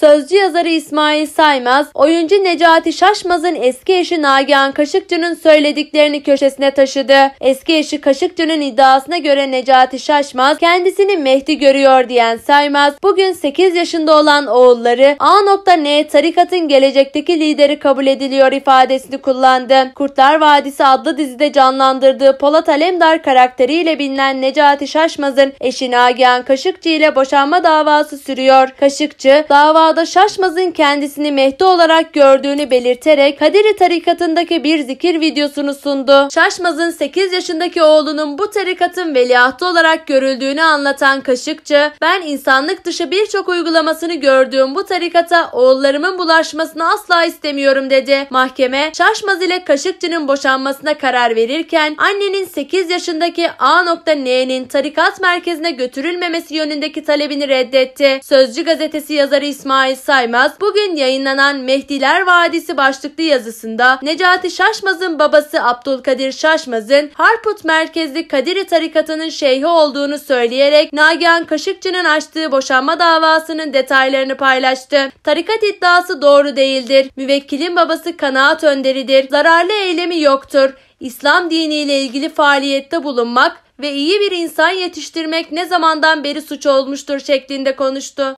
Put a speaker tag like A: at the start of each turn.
A: Sözcü yazarı İsmail Saymaz, oyuncu Necati Şaşmaz'ın eski eşi Nagihan Kaşıkçı'nın söylediklerini köşesine taşıdı. Eski eşi Kaşıkçı'nın iddiasına göre Necati Şaşmaz kendisini Mehdi görüyor diyen Saymaz, bugün 8 yaşında olan oğulları A.N tarikatın gelecekteki lideri kabul ediliyor ifadesini kullandı. Kurtlar Vadisi adlı dizide canlandırdığı Polat Alemdar karakteriyle bilinen Necati Şaşmaz'ın eşi Nagihan Kaşıkçı ile boşanma davası sürüyor. Kaşıkçı dava çağda Şaşmaz'ın kendisini Mehdi olarak gördüğünü belirterek Kadiri tarikatındaki bir zikir videosunu sundu. Şaşmaz'ın 8 yaşındaki oğlunun bu tarikatın veliahtı olarak görüldüğünü anlatan Kaşıkçı, ben insanlık dışı birçok uygulamasını gördüğüm bu tarikata oğullarımın bulaşmasını asla istemiyorum dedi. Mahkeme Şaşmaz ile Kaşıkçı'nın boşanmasına karar verirken annenin 8 yaşındaki A.N'nin tarikat merkezine götürülmemesi yönündeki talebini reddetti. Sözcü gazetesi yazarı İsmail Sait Saymaz bugün yayınlanan Mehdiler Vadisi başlıklı yazısında Necati Şaşmaz'ın babası Abdülkadir Şaşmaz'ın Harput merkezli Kadiri tarikatının şeyhi olduğunu söyleyerek Nagihan Kaşıkçı'nın açtığı boşanma davasının detaylarını paylaştı. Tarikat iddiası doğru değildir. Müvekkilin babası kanaat önderidir. Zararlı eylemi yoktur. İslam diniyle ilgili faaliyette bulunmak ve iyi bir insan yetiştirmek ne zamandan beri suç olmuştur şeklinde konuştu.